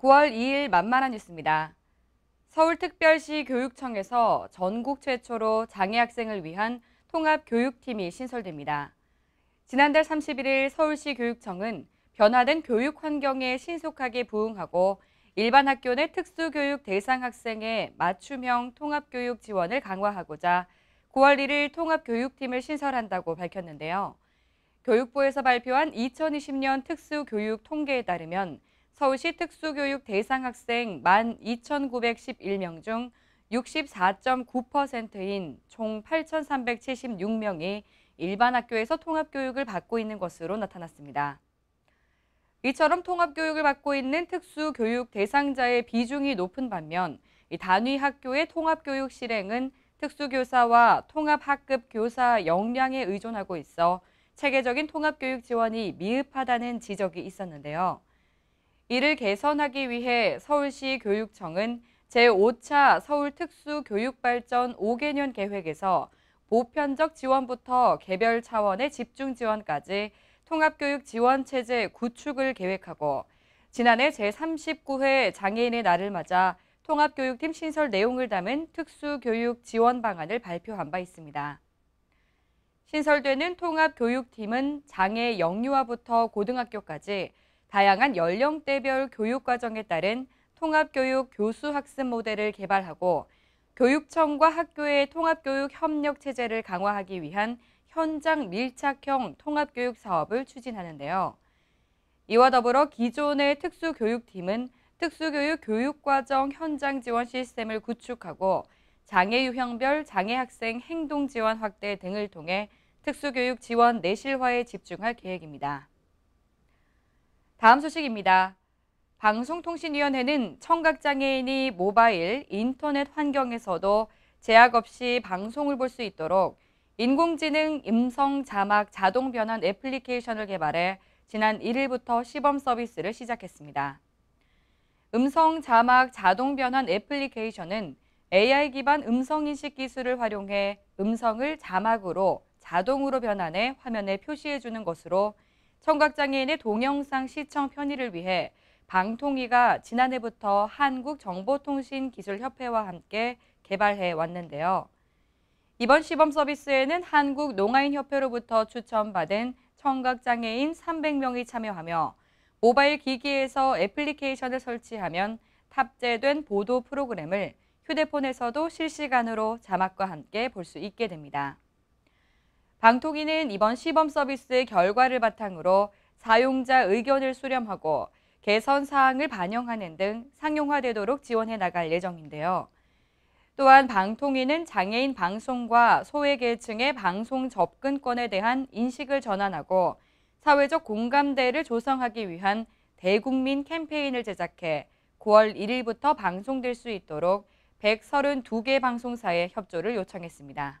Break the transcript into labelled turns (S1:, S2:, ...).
S1: 9월 2일 만만한 뉴스입니다. 서울특별시 교육청에서 전국 최초로 장애 학생을 위한 통합교육팀이 신설됩니다. 지난달 31일 서울시 교육청은 변화된 교육 환경에 신속하게 부응하고 일반 학교 내 특수교육 대상 학생의 맞춤형 통합교육 지원을 강화하고자 9월 1일 통합교육팀을 신설한다고 밝혔는데요. 교육부에서 발표한 2020년 특수교육 통계에 따르면 서울시 특수교육 대상 학생 12,911명 중 64.9%인 총 8,376명이 일반 학교에서 통합교육을 받고 있는 것으로 나타났습니다. 이처럼 통합교육을 받고 있는 특수교육 대상자의 비중이 높은 반면 단위 학교의 통합교육 실행은 특수교사와 통합학급 교사 역량에 의존하고 있어 체계적인 통합교육 지원이 미흡하다는 지적이 있었는데요. 이를 개선하기 위해 서울시 교육청은 제5차 서울특수교육발전 5개년 계획에서 보편적 지원부터 개별 차원의 집중 지원까지 통합교육 지원 체제 구축을 계획하고 지난해 제39회 장애인의 날을 맞아 통합교육팀 신설 내용을 담은 특수교육 지원 방안을 발표한 바 있습니다. 신설되는 통합교육팀은 장애 영유아부터 고등학교까지 다양한 연령대별 교육 과정에 따른 통합교육 교수 학습 모델을 개발하고 교육청과 학교의 통합교육 협력 체제를 강화하기 위한 현장 밀착형 통합교육 사업을 추진하는데요. 이와 더불어 기존의 특수교육팀은 특수교육 교육과정 현장 지원 시스템을 구축하고 장애 유형별 장애 학생 행동 지원 확대 등을 통해 특수교육 지원 내실화에 집중할 계획입니다. 다음 소식입니다. 방송통신위원회는 청각장애인이 모바일, 인터넷 환경에서도 제약 없이 방송을 볼 수 있도록 인공지능 음성 자막 자동 변환 애플리케이션을 개발해 지난 1일부터 시범 서비스를 시작했습니다. 음성 자막 자동 변환 애플리케이션은 AI 기반 음성 인식 기술을 활용해 음성을 자막으로 자동으로 변환해 화면에 표시해 주는 것으로 청각장애인의 동영상 시청 편의를 위해 방통위가 지난해부터 한국정보통신기술협회와 함께 개발해 왔는데요. 이번 시범 서비스에는 한국농아인협회로부터 추천받은 청각장애인 300명이 참여하며 모바일 기기에서 애플리케이션을 설치하면 탑재된 보도 프로그램을 휴대폰에서도 실시간으로 자막과 함께 볼 수 있게 됩니다. 방통위는 이번 시범 서비스 의 결과를 바탕으로 사용자 의견을 수렴하고 개선 사항을 반영하는 등 상용화되도록 지원해 나갈 예정인데요. 또한 방통위는 장애인 방송과 소외계층의 방송 접근권에 대한 인식을 전환하고 사회적 공감대를 조성하기 위한 대국민 캠페인을 제작해 9월 1일부터 방송될 수 있도록 132개 방송사에 협조를 요청했습니다.